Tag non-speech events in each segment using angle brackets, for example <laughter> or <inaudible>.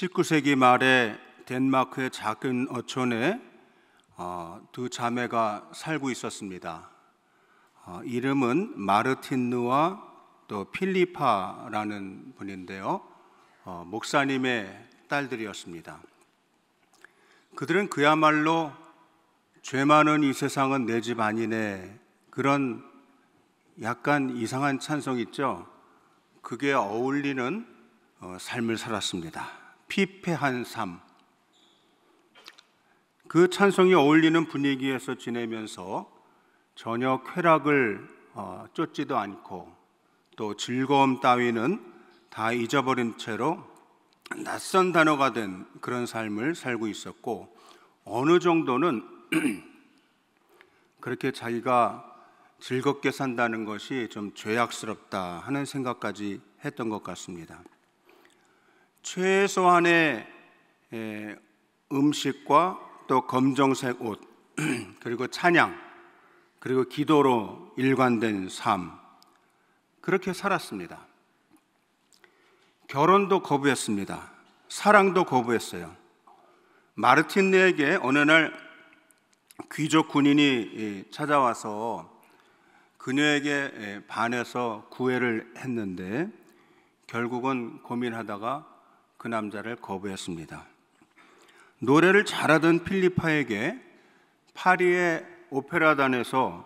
19세기 말에 덴마크의 작은 어촌에 어, 두 자매가 살고 있었습니다. 어, 이름은 마르틴누와또 필리파라는 분인데요. 어, 목사님의 딸들이었습니다. 그들은 그야말로 죄 많은 이 세상은 내 집 아니네 그런 약간 이상한 찬성 있죠. 그게 어울리는 삶을 살았습니다. 피폐한 삶. 그 찬송이 어울리는 분위기에서 지내면서 전혀 쾌락을 어, 쫓지도 않고 또 즐거움 따위는 다 잊어버린 채로 낯선 단어가 된 그런 삶을 살고 있었고 어느 정도는 <clears throat> 그렇게 자기가 즐겁게 산다는 것이 좀 죄악스럽다 하는 생각까지 했던 것 같습니다. 최소한의 예, 음식과 또 검정색 옷, <clears throat> 그리고 찬양, 그리고 기도로 일관된 삶, 그렇게 살았습니다. 결혼도 거부했습니다. 사랑도 거부했어요. 마르틴네에게 어느 날 귀족 군인이 예, 찾아와서 그녀에게 예, 반해서 구애를 했는데 결국은 고민하다가 그 남자를 거부했습니다. 노래를 잘하던 필리파에게 파리의 오페라단에서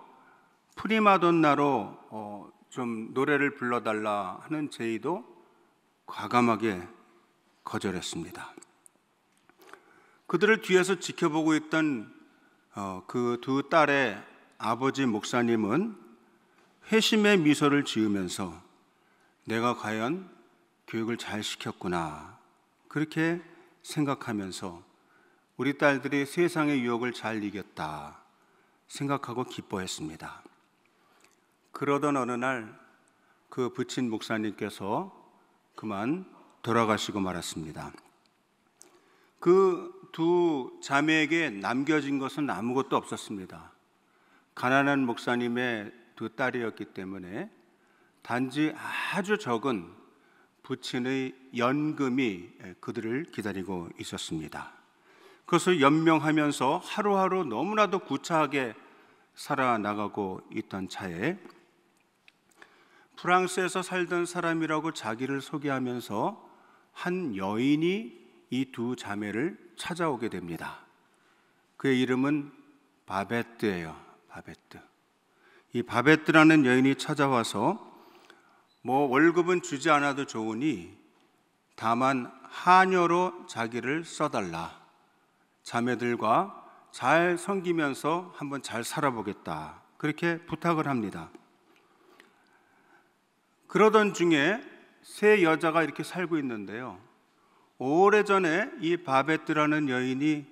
프리마돈나로 어, 좀 노래를 불러달라 하는 제의도 과감하게 거절했습니다. 그들을 뒤에서 지켜보고 있던 어, 그두 딸의 아버지 목사님은 회심의 미소를 지으면서 내가 과연 교육을 잘 시켰구나 그렇게 생각하면서 우리 딸들이 세상의 유혹을 잘 이겼다 생각하고 기뻐했습니다. 그러던 어느 날 그 부친 목사님께서 그만 돌아가시고 말았습니다. 그 두 자매에게 남겨진 것은 아무것도 없었습니다. 가난한 목사님의 두 딸이었기 때문에 단지 아주 적은 부친의 연금이 예, 그들을 기다리고 있었습니다. 그것을 연명하면서 하루하루 너무나도 구차하게 살아나가고 있던 차에 프랑스에서 살던 사람이라고 자기를 소개하면서 한 여인이 이 두 자매를 찾아오게 됩니다. 그의 이름은 바베트예요. 바베트. 이 바베트라는 여인이 찾아와서 뭐 월급은 주지 않아도 좋으니 다만 한여로 자기를 써달라. 자매들과 잘 섬기면서 한번 잘 살아보겠다. 그렇게 부탁을 합니다. 그러던 중에 세 여자가 이렇게 살고 있는데요. 오래전에 이 바베트라는 여인이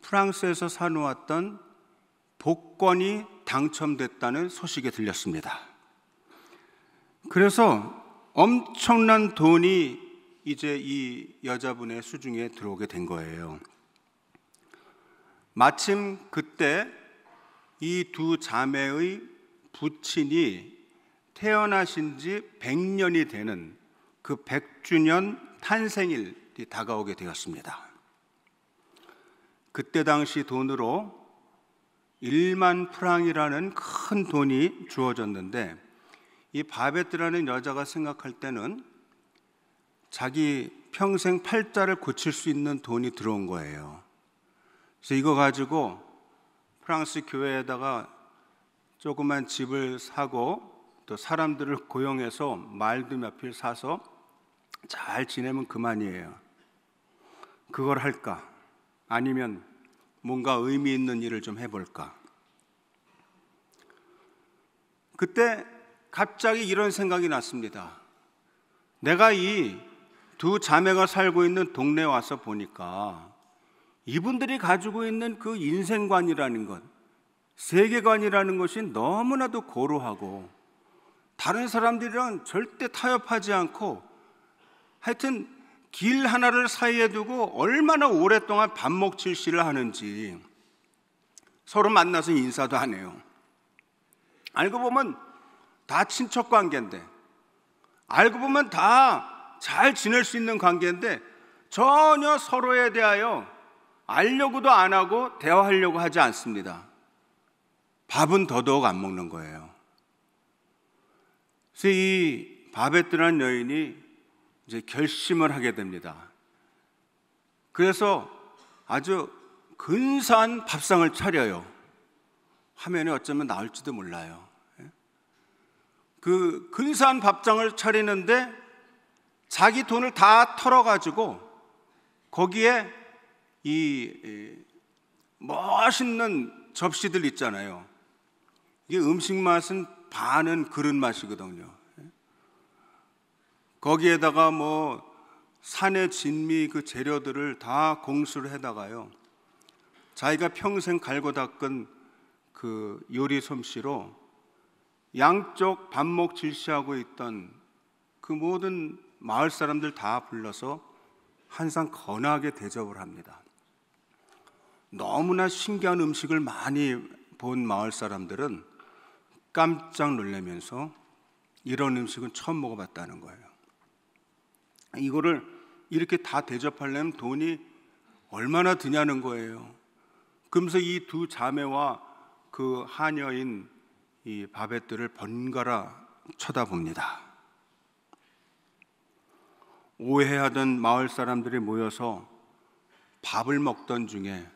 프랑스에서 사놓았던 복권이 당첨됐다는 소식이 들렸습니다. 그래서 엄청난 돈이 이제 이 여자분의 수중에 들어오게 된 거예요. 마침 그때 이 두 자매의 부친이 태어나신 지 100년이 되는 그 100주년 탄생일이 다가오게 되었습니다. 그때 당시 돈으로 1만 프랑이라는 큰 돈이 주어졌는데 이 바베트라는 여자가 생각할 때는 자기 평생 팔자를 고칠 수 있는 돈이 들어온 거예요. 그래서 이거 가지고 프랑스 교회에다가 조그만 집을 사고 또 사람들을 고용해서 말도 몇 필 사서 잘 지내면 그만이에요. 그걸 할까? 아니면 뭔가 의미 있는 일을 좀 해볼까? 그때 갑자기 이런 생각이 났습니다. 내가 이 두 자매가 살고 있는 동네 에 와서 보니까 이분들이 가지고 있는 그 인생관이라는 것, 세계관이라는 것이 너무나도 고루하고 다른 사람들이랑 절대 타협하지 않고 하여튼 길 하나를 사이에 두고 얼마나 오랫동안 밥먹 칠시를 하는지 서로 만나서 인사도 안 해요. 알고 보면 다 친척 관계인데 알고 보면 다 잘 지낼 수 있는 관계인데 전혀 서로에 대하여 알려고도 안 하고 대화하려고 하지 않습니다. 밥은 더더욱 안 먹는 거예요. 그래서 이바베트는 여인이 이제 결심을 하게 됩니다. 그래서 아주 근사한 밥상을 차려요. 화면에 어쩌면 나올지도 몰라요. 그 근사한 밥장을 차리는데 자기 돈을 다 털어가지고 거기에 이 멋있는 접시들 있잖아요. 이게 음식 맛은 반은 그런 맛이거든요. 거기에다가 뭐 산의 진미 그 재료들을 다 공수를 해다가요. 자기가 평생 갈고 닦은 그 요리 솜씨로 양쪽 반목 질시하고 있던 그 모든 마을 사람들 다 불러서 항상 건하게 대접을 합니다. 너무나 신기한 음식을 많이 본 마을 사람들은 깜짝 놀라면서 이런 음식은 처음 먹어봤다는 거예요. 이거를 이렇게 다 대접하려면 돈이 얼마나 드냐는 거예요. 그러면서 이 두 자매와 그 하녀인 이 바벳들을 번갈아 쳐다봅니다. 오해하던 마을 사람들이 모여서 밥을 먹던 중에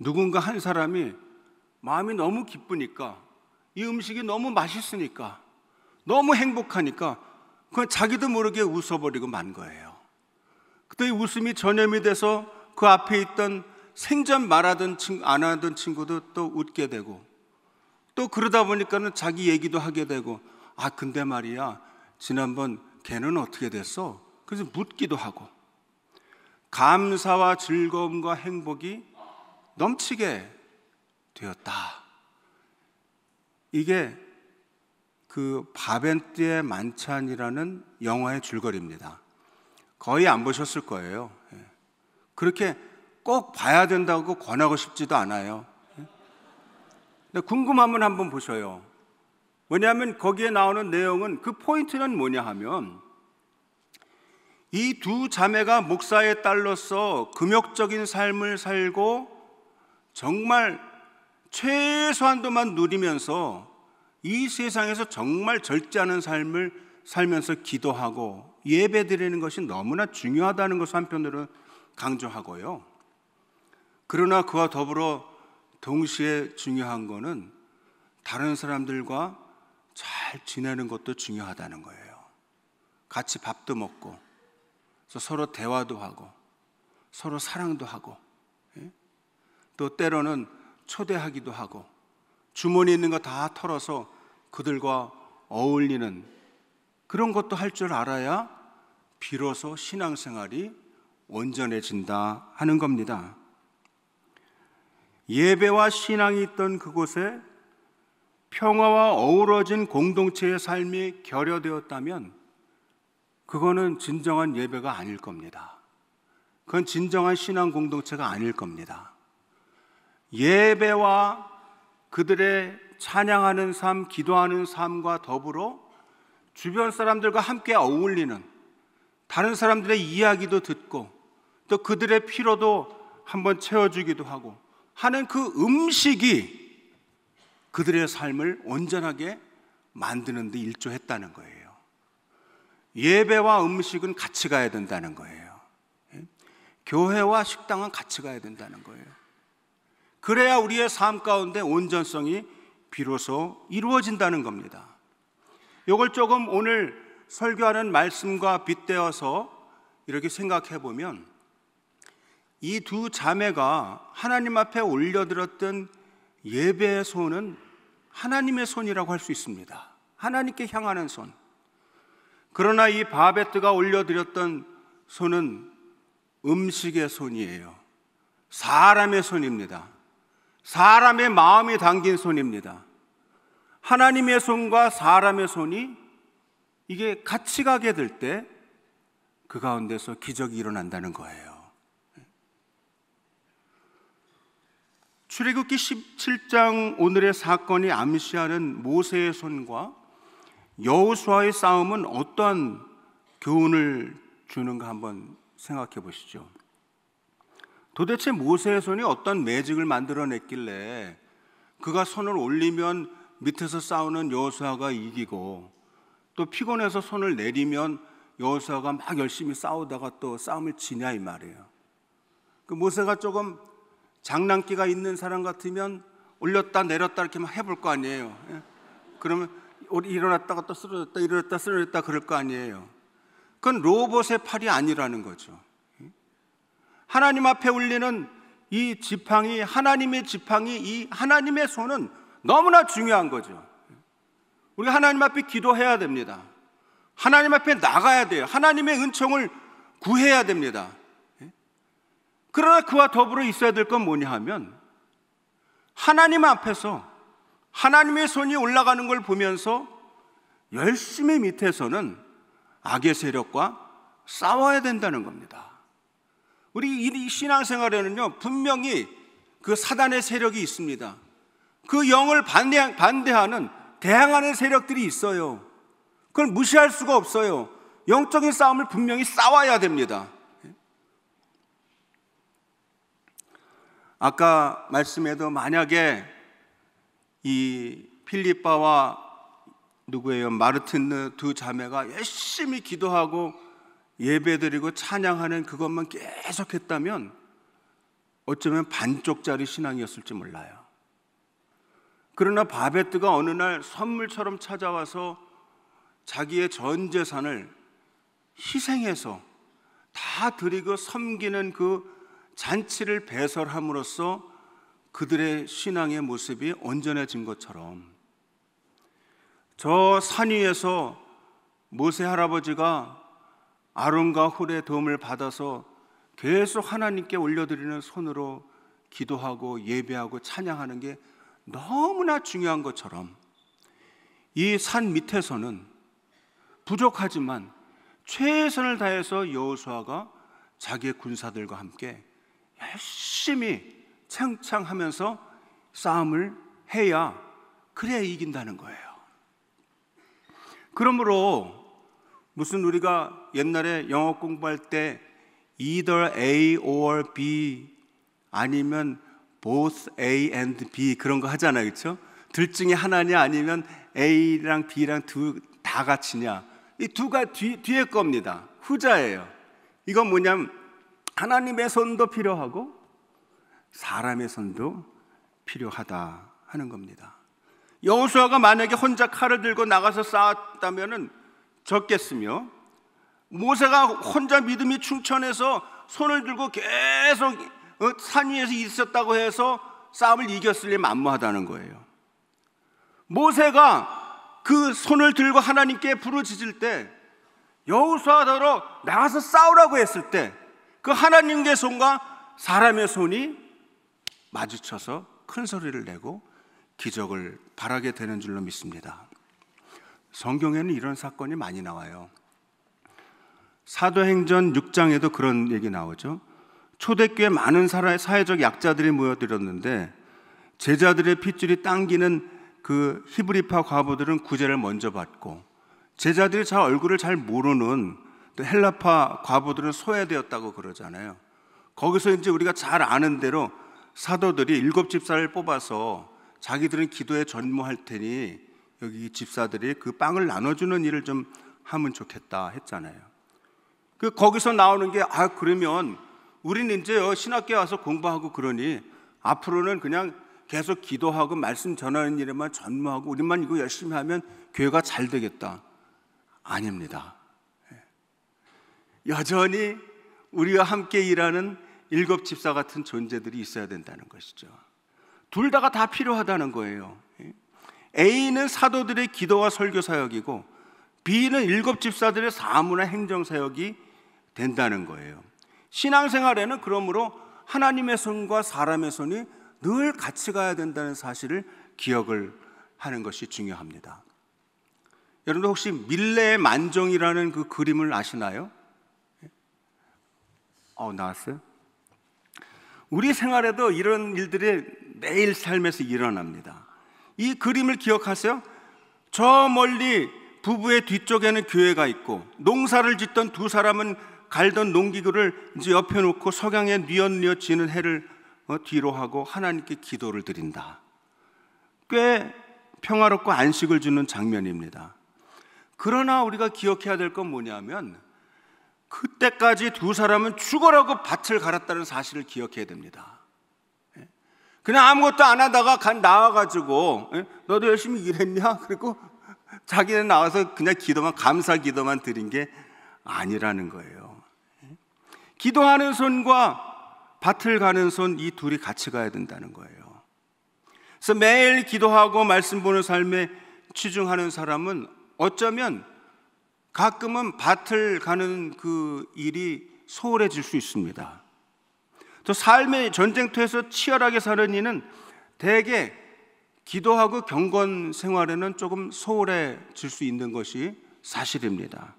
누군가 한 사람이 마음이 너무 기쁘니까 이 음식이 너무 맛있으니까 너무 행복하니까 그 자기도 모르게 웃어버리고 만 거예요. 그때 웃음이 전염이 돼서 그 앞에 있던 생전 말하던 안 하던 친구도 또 웃게 되고 또 그러다 보니까는 자기 얘기도 하게 되고 아 근데 말이야 지난번 걔는 어떻게 됐어? 그래서 묻기도 하고 감사와 즐거움과 행복이 넘치게 되었다. 이게 그 바벤트의 만찬이라는 영화의 줄거리입니다. 거의 안 보셨을 거예요. 예. 그렇게 꼭 봐야 된다고 권하고 싶지도 않아요. 궁금하면 한번 보셔요. 왜냐면 거기에 나오는 내용은 그 포인트는 뭐냐 하면 이 두 자매가 목사의 딸로서 금욕적인 삶을 살고 정말 최소한도만 누리면서 이 세상에서 정말 절제하는 삶을 살면서 기도하고 예배 드리는 것이 너무나 중요하다는 것을 한편으로 강조하고요. 그러나 그와 더불어 동시에 중요한 거는 다른 사람들과 잘 지내는 것도 중요하다는 거예요. 같이 밥도 먹고, 서로 대화도 하고, 서로 사랑도 하고, 예? 또 때로는 초대하기도 하고, 주머니 있는 거 다 털어서 그들과 어울리는 그런 것도 할 줄 알아야 비로소 신앙생활이 온전해진다 하는 겁니다. 예배와 신앙이 있던 그곳에 평화와 어우러진 공동체의 삶이 결여되었다면 그거는 진정한 예배가 아닐 겁니다. 그건 진정한 신앙 공동체가 아닐 겁니다. 예배와 그들의 찬양하는 삶, 기도하는 삶과 더불어 주변 사람들과 함께 어울리는 다른 사람들의 이야기도 듣고 또 그들의 피로도 한번 채워주기도 하고 하는 그 음식이 그들의 삶을 온전하게 만드는 데 일조했다는 거예요. 예배와 음식은 같이 가야 된다는 거예요. 예? 교회와 식당은 같이 가야 된다는 거예요. 그래야 우리의 삶 가운데 온전성이 비로소 이루어진다는 겁니다. 이걸 조금 오늘 설교하는 말씀과 빗대어서 이렇게 생각해 보면 이두 자매가 하나님 앞에 올려드렸던 예배의 손은 하나님의 손이라고 할 수 있습니다. 하나님께 향하는 손. 그러나 이 바베트가 올려드렸던 손은 음식의 손이에요. 사람의 손입니다. 사람의 마음이 담긴 손입니다. 하나님의 손과 사람의 손이 이게 같이 가게 될 때 그 가운데서 기적이 일어난다는 거예요. 출애굽기 17장 오늘의 사건이 암시하는 모세의 손과 여호수아의 싸움은 어떠한 교훈을 주는가 한번 생각해 보시죠. 도대체 모세의 손이 어떤 매직을 만들어냈길래 그가 손을 올리면 밑에서 싸우는 여호수아가 이기고 또 피곤해서 손을 내리면 여호수아가 막 열심히 싸우다가 또 싸움을 지냐 이 말이에요. 그 모세가 조금 장난기가 있는 사람 같으면 올렸다 내렸다 이렇게 막 해볼 거 아니에요. 예? 그러면 우리 일어났다가 또 쓰러졌다 일어났다 쓰러졌다 그럴 거 아니에요. 그건 로봇의 팔이 아니라는 거죠. 예? 하나님 앞에 울리는 이 지팡이 하나님의 지팡이 이 하나님의 손은 너무나 중요한 거죠. 우리 하나님 앞에 기도해야 됩니다. 하나님 앞에 나가야 돼요. 하나님의 은총을 구해야 됩니다. 그러나 그와 더불어 있어야 될 건 뭐냐 하면 하나님 앞에서 하나님의 손이 올라가는 걸 보면서 열심히 밑에서는 악의 세력과 싸워야 된다는 겁니다. 우리 신앙생활에는요, 분명히 그 사단의 세력이 있습니다. 그 영을 반대하는 대항하는 세력들이 있어요. 그걸 무시할 수가 없어요. 영적인 싸움을 분명히 싸워야 됩니다. 아까 말씀에도 만약에 이 필리빠와 누구예요? 마르틴느 두 자매가 열심히 기도하고 예배드리고 찬양하는 그것만 계속했다면 어쩌면 반쪽짜리 신앙이었을지 몰라요. 그러나 바베트가 어느 날 선물처럼 찾아와서 자기의 전 재산을 희생해서 다 드리고 섬기는 그 잔치를 배설함으로써 그들의 신앙의 모습이 온전해진 것처럼 저 산 위에서 모세 할아버지가 아론과 홀의 도움을 받아서 계속 하나님께 올려드리는 손으로 기도하고 예배하고 찬양하는 게 너무나 중요한 것처럼 이 산 밑에서는 부족하지만 최선을 다해서 여호수아가 자기의 군사들과 함께 열심히 창창하면서 싸움을 해야 그래야 이긴다는 거예요. 그러므로 무슨 우리가 옛날에 영어 공부할 때 either A or B 아니면 both A and B 그런 거 하잖아요. 그렇죠? 둘 중에 하나냐 아니면 A랑 B랑 두다 같이냐. 이 두가 뒤, 뒤에 겁니다. 후자예요. 이건 뭐냐면 하나님의 손도 필요하고 사람의 손도 필요하다 하는 겁니다. 여호수아가 만약에 혼자 칼을 들고 나가서 싸웠다면은 졌겠으며 모세가 혼자 믿음이 충천해서 손을 들고 계속 어, 산 위에서 있었다고 해서 싸움을 이겼을 리 만무하다는 거예요. 모세가 그 손을 들고 하나님께 부르짖을 때 여호수아더러 나가서 싸우라고 했을 때그 하나님의 손과 사람의 손이 마주쳐서 큰 소리를 내고 기적을 바라게 되는 줄로 믿습니다. 성경에는 이런 사건이 많이 나와요. 사도행전 6장에도 그런 얘기 나오죠. 초대교회 많은 사회적 약자들이 모여들었는데 제자들의 핏줄이 당기는 그 히브리파 과부들은 구제를 먼저 받고 제자들이 잘 얼굴을 잘 모르는 헬라파 과부들은 소외되었다고 그러잖아요. 거기서 이제 우리가 잘 아는 대로 사도들이 일곱 집사를 뽑아서 자기들은 기도에 전무할 테니 여기 집사들이 그 빵을 나눠주는 일을 좀 하면 좋겠다 했잖아요. 그 거기서 나오는 게 아 그러면 우리는 이제 어, 신학교 와서 공부하고 그러니 앞으로는 그냥 계속 기도하고 말씀 전하는 일에만 전무하고 우리만 이거 열심히 하면 교회가 잘 되겠다. 아닙니다. 여전히 우리와 함께 일하는 일곱 집사 같은 존재들이 있어야 된다는 것이죠. 둘 다가 다 필요하다는 거예요. A는 사도들의 기도와 설교 사역이고 B는 일곱 집사들의 사문화 행정 사역이 된다는 거예요. 신앙생활에는 그러므로 하나님의 손과 사람의 손이 늘 같이 가야 된다는 사실을 기억을 하는 것이 중요합니다. 여러분들 혹시 밀레의 만종이라는 그 그림을 아시나요? 어, 나왔어요? 우리 생활에도 이런 일들이 매일 삶에서 일어납니다. 이 그림을 기억하세요? 저 멀리 부부의 뒤쪽에는 교회가 있고 농사를 짓던 두 사람은 갈던 농기구를 이제 옆에 놓고 석양에 뉘엿뉘엿 지는 해를 어, 뒤로 하고 하나님께 기도를 드린다. 꽤 평화롭고 안식을 주는 장면입니다. 그러나 우리가 기억해야 될 건 뭐냐면 그때까지 두 사람은 죽어라고 밭을 갈았다는 사실을 기억해야 됩니다. 예. 그냥 아무것도 안 하다가 간 나와가지고 예. 너도 열심히 일했냐? 그리고 자기는 나와서 그냥 기도만 감사 기도만 드린 게 아니라는 거예요. 예. 기도하는 손과 밭을 가는 손 이 둘이 같이 가야 된다는 거예요. 그래서 매일 기도하고 말씀 보는 삶에 치중하는 사람은 어쩌면 가끔은 밭을 가는 그 일이 소홀해질 수 있습니다. 또 삶의 전쟁터에서 치열하게 사는 이는 대개 기도하고 경건 생활에는 조금 소홀해질 수 있는 것이 사실입니다.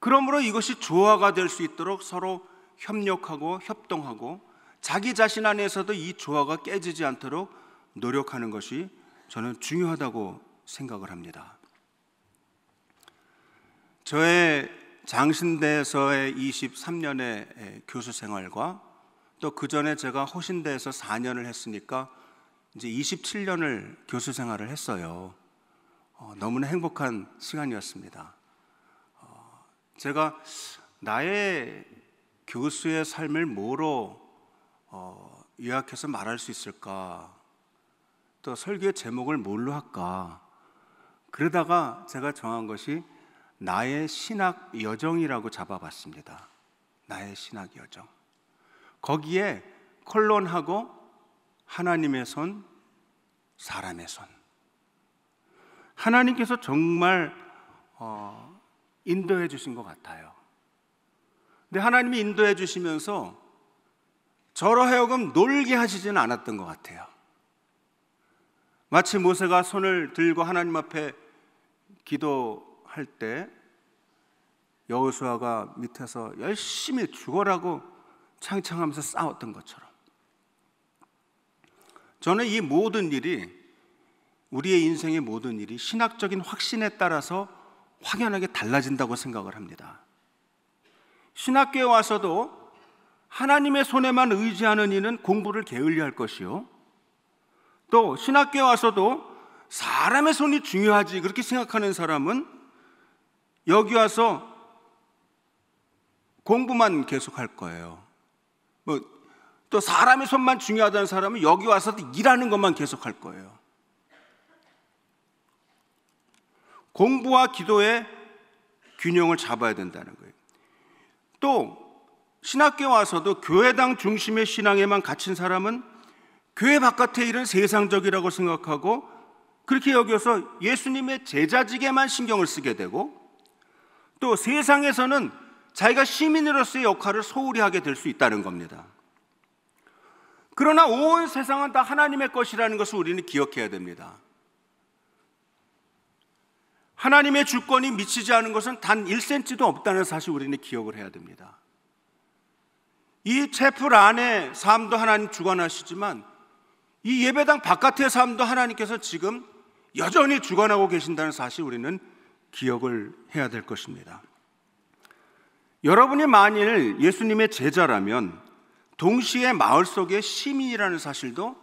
그러므로 이것이 조화가 될 수 있도록 서로 협력하고 협동하고 자기 자신 안에서도 이 조화가 깨지지 않도록 노력하는 것이 저는 중요하다고 생각을 합니다. 저의 장신대에서의 23년의 교수 생활과 또 그 전에 제가 호신대에서 4년을 했으니까 이제 27년을 교수 생활을 했어요. 어, 너무나 행복한 시간이었습니다. 어, 제가 나의 교수의 삶을 뭐로 어, 요약해서 말할 수 있을까? 또 설교의 제목을 뭘로 할까? 그러다가 제가 정한 것이 나의 신학 여정이라고 잡아봤습니다. 나의 신학 여정. 거기에 컬론하고 하나님의 손, 사람의 손. 하나님께서 정말 어, 인도해 주신 것 같아요. 근데 하나님이 인도해 주시면서 저러 하여금 놀게 하시지는 않았던 것 같아요. 마치 모세가 손을 들고 하나님 앞에 기도 할때 여호수아가 밑에서 열심히 죽어라고 창창하면서 싸웠던 것처럼 저는 이 모든 일이 우리의 인생의 모든 일이 신학적인 확신에 따라서 확연하게 달라진다고 생각을 합니다. 신학교에 와서도 하나님의 손에만 의지하는 이는 공부를 게을리할 것이요. 또 신학교에 와서도 사람의 손이 중요하지 그렇게 생각하는 사람은 여기 와서 공부만 계속할 거예요. 뭐, 또 사람의 손만 중요하다는 사람은 여기 와서 일하는 것만 계속할 거예요. 공부와 기도의 균형을 잡아야 된다는 거예요. 또 신학교 와서도 교회당 중심의 신앙에만 갇힌 사람은 교회 바깥의 일은 세상적이라고 생각하고 그렇게 여겨서 예수님의 제자직에만 신경을 쓰게 되고 또 세상에서는 자기가 시민으로서의 역할을 소홀히 하게 될 수 있다는 겁니다. 그러나 온 세상은 다 하나님의 것이라는 것을 우리는 기억해야 됩니다. 하나님의 주권이 미치지 않은 것은 단 1cm도 없다는 사실 우리는 기억을 해야 됩니다. 이 채플 안에 삶도 하나님 주관하시지만 이 예배당 바깥의 삶도 하나님께서 지금 여전히 주관하고 계신다는 사실 우리는 기억을 해야 될 것입니다. 여러분이 만일 예수님의 제자라면 동시에 마을 속의 시민이라는 사실도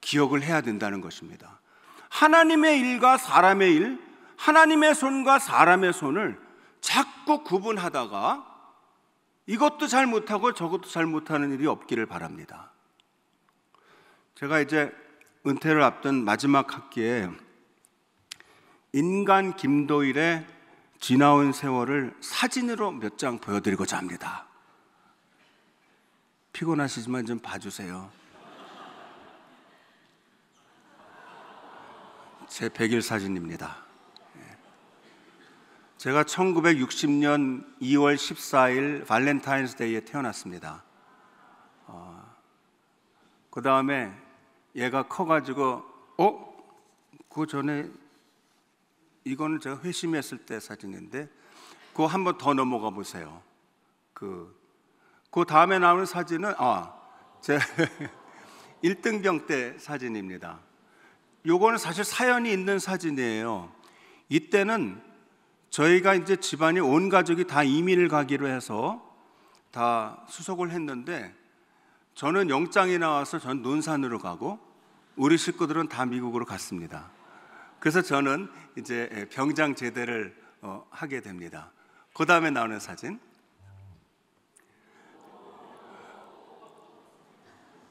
기억을 해야 된다는 것입니다. 하나님의 일과 사람의 일, 하나님의 손과 사람의 손을 자꾸 구분하다가 이것도 잘 못하고 저것도 잘 못하는 일이 없기를 바랍니다. 제가 이제 은퇴를 앞둔 마지막 학기에 인간 김도일의 지나온 세월을 사진으로 몇 장 보여드리고자 합니다. 피곤하시지만 좀 봐주세요. 제 100일 사진입니다. 제가 1960년 2월 14일 발렌타인스데이에 태어났습니다. 어, 그 다음에 얘가 커가지고, 어? 그 전에 이거는 제가 회심했을 때 사진인데 그거 한 번 더 넘어가 보세요. 그, 그 다음에 나오는 사진은 아, 제 1등병 <laughs> 때 사진입니다. 요거는 사실 사연이 있는 사진이에요. 이때는 저희가 이제 집안이 온 가족이 다 이민을 가기로 해서 다 수속을 했는데 저는 영장이 나와서 전 논산으로 가고 우리 식구들은 다 미국으로 갔습니다. 그래서 저는 이제 예, 병장 제대를 어, 하게 됩니다. 그 다음에 나오는 사진.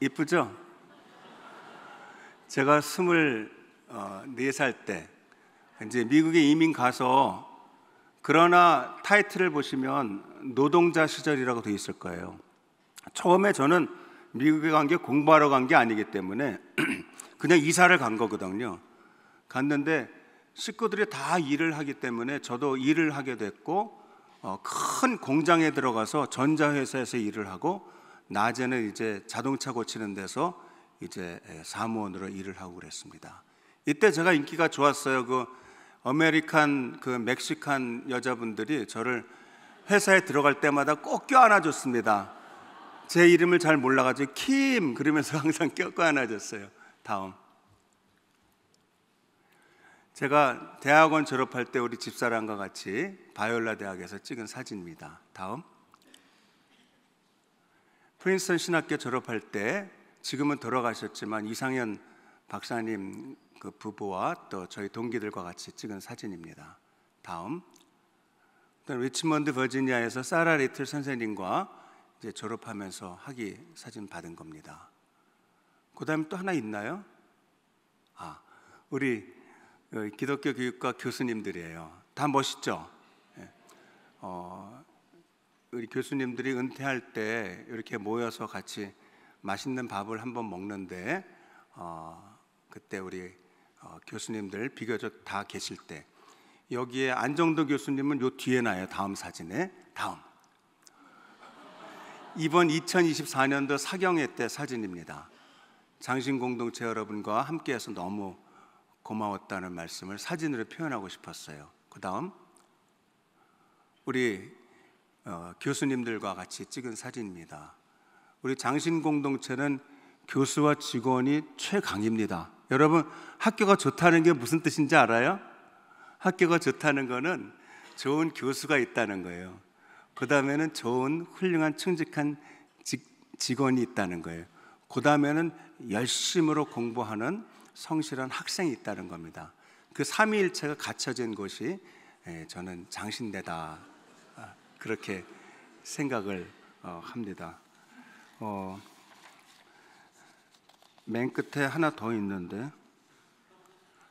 이쁘죠? 제가 24살 어, 때 이제 미국에 이민 가서 그러나 타이틀을 보시면 노동자 시절이라고 돼 있을 거예요. 처음에 저는 미국에 간 게 공부하러 간 게 아니기 때문에 <clears throat> 그냥 이사를 간 거거든요. 갔는데 식구들이 다 일을 하기 때문에 저도 일을 하게 됐고 어, 큰 공장에 들어가서 전자회사에서 일을 하고 낮에는 이제 자동차 고치는 데서 이제 예, 사무원으로 일을 하고 그랬습니다. 이때 제가 인기가 좋았어요. 그 아메리칸 그 멕시칸 여자분들이 저를 회사에 들어갈 때마다 꼭 껴안아 줬습니다. 제 이름을 잘 몰라 가지고 킴 그러면서 <laughs> 항상 껴안아 줬어요. 다음. 제가 대학원 졸업할 때 우리 집사람과 같이 바이올라 대학에서 찍은 사진입니다. 다음. 프린스턴 신학교 졸업할 때 지금은 돌아가셨지만 이상현 박사님 그 부부와 또 저희 동기들과 같이 찍은 사진입니다. 다음. 리치먼드 버지니아에서 사라 리틀 선생님과 이제 졸업하면서 학위 사진 받은 겁니다. 그다음에 또 하나 있나요? 아, 우리 그 기독교 교육과 교수님들이에요. 다 멋있죠. 예. 어, 우리 교수님들이 은퇴할 때 이렇게 모여서 같이 맛있는 밥을 한번 먹는데 어, 그때 우리 어, 교수님들 비교적 다 계실 때 여기에 안정도 교수님은 요 뒤에 나요 다음 사진에 다음 이번 2024년도 사경회 때 사진입니다 장신 공동체 여러분과 함께해서 너무 고마웠다는 말씀을 사진으로 표현하고 싶었어요. 그 다음 우리 어, 교수님들과 같이 찍은 사진입니다. 우리 장신 공동체는 교수와 직원이 최강입니다. 여러분 학교가 좋다는 게 무슨 뜻인지 알아요? 학교가 좋다는 거는 좋은 교수가 있다는 거예요. 그 다음에는 좋은 훌륭한 충직한 직, 직원이 있다는 거예요. 그 다음에는 열심으로 공부하는 성실한 학생이 있다는 겁니다. 그 삼위일체가 갖춰진 곳이 예, 저는 장신대다 아, 그렇게 생각을 어, 합니다. 어, 맨 끝에 하나 더 있는데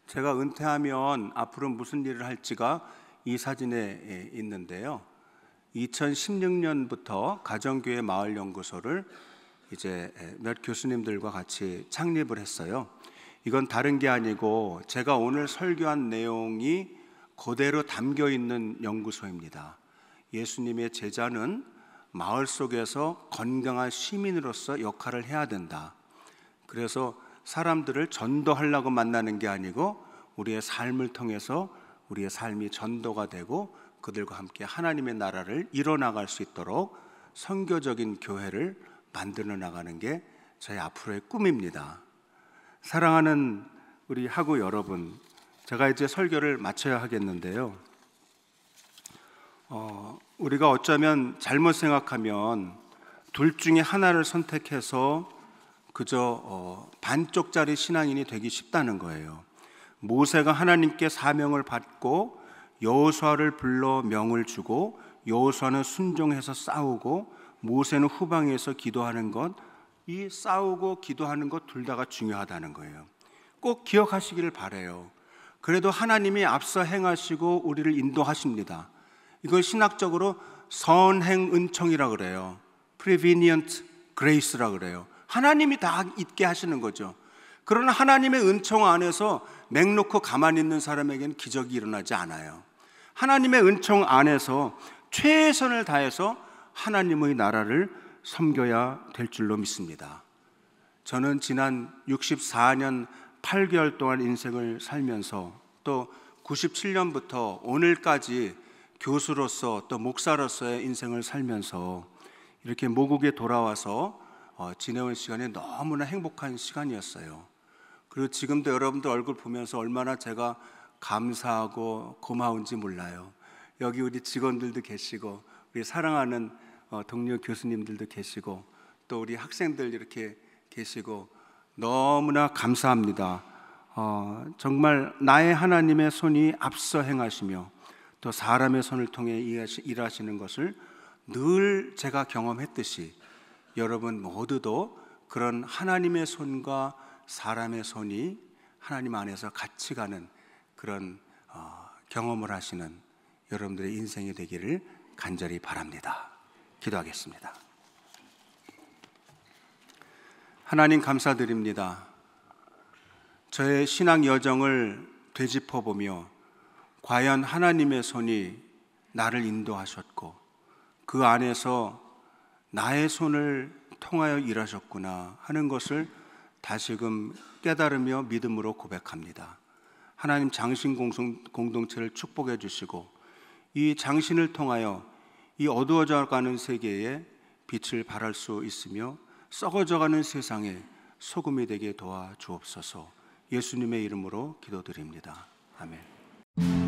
제가 은퇴하면 앞으로 무슨 일을 할지가 이 사진에 예, 있는데요. 2016년부터 가정교회 마을연구소를 이제 예, 몇 교수님들과 같이 창립을 했어요. 이건 다른 게 아니고 제가 오늘 설교한 내용이 그대로 담겨 있는 연구소입니다. 예수님의 제자는 마을 속에서 건강한 시민으로서 역할을 해야 된다. 그래서 사람들을 전도하려고 만나는 게 아니고 우리의 삶을 통해서 우리의 삶이 전도가 되고 그들과 함께 하나님의 나라를 이뤄나갈 수 있도록 선교적인 교회를 만들어 나가는 게 저희 앞으로의 꿈입니다. 사랑하는 우리 하고 여러분, 제가 이제 설교를 마쳐야 하겠는데요. 어, 우리가 어쩌면 잘못 생각하면 둘 중에 하나를 선택해서 그저 어, 반쪽짜리 신앙인이 되기 쉽다는 거예요. 모세가 하나님께 사명을 받고 여호수아를 불러 명을 주고 여호수아는 순종해서 싸우고 모세는 후방에서 기도하는 것이 싸우고 기도하는 것 둘 다가 중요하다는 거예요. 꼭 기억하시기를 바래요. 그래도 하나님이 앞서 행하시고 우리를 인도하십니다. 이걸 신학적으로 선행 은총이라 그래요. prevenient grace라 그래요. 하나님이 다 있게 하시는 거죠. 그러나 하나님의 은총 안에서 맥놓고 가만히 있는 사람에게는 기적이 일어나지 않아요. 하나님의 은총 안에서 최선을 다해서 하나님의 나라를 섬겨야 될 줄로 믿습니다. 저는 지난 64년 8개월 동안 인생을 살면서 또 97년부터 오늘까지 교수로서 또 목사로서의 인생을 살면서 이렇게 모국에 돌아와서 어, 지내온 시간이 너무나 행복한 시간이었어요. 그리고 지금도 여러분들 얼굴 보면서 얼마나 제가 감사하고 고마운지 몰라요. 여기 우리 직원들도 계시고 우리 사랑하는 어, 동료 교수님들도 계시고 또 우리 학생들 이렇게 계시고 너무나 감사합니다. 어, 정말 나의 하나님의 손이 앞서 행하시며 또 사람의 손을 통해 일하시는 것을 늘 제가 경험했듯이 여러분 모두도 그런 하나님의 손과 사람의 손이 하나님 안에서 같이 가는 그런 어, 경험을 하시는 여러분들의 인생이 되기를 간절히 바랍니다. 기도하겠습니다. 하나님 감사드립니다. 저의 신앙 여정을 되짚어 보며 과연 하나님의 손이 나를 인도하셨고 그 안에서 나의 손을 통하여 일하셨구나 하는 것을 다시금 깨달으며 믿음으로 고백합니다. 하나님 장신 공동체를 축복해 주시고 이 장신을 통하여 이 어두워져 가는 세계에 빛을 발할 수 있으며 썩어져 가는 세상에 소금이 되게 도와 주옵소서. 예수님의 이름으로 기도드립니다. 아멘.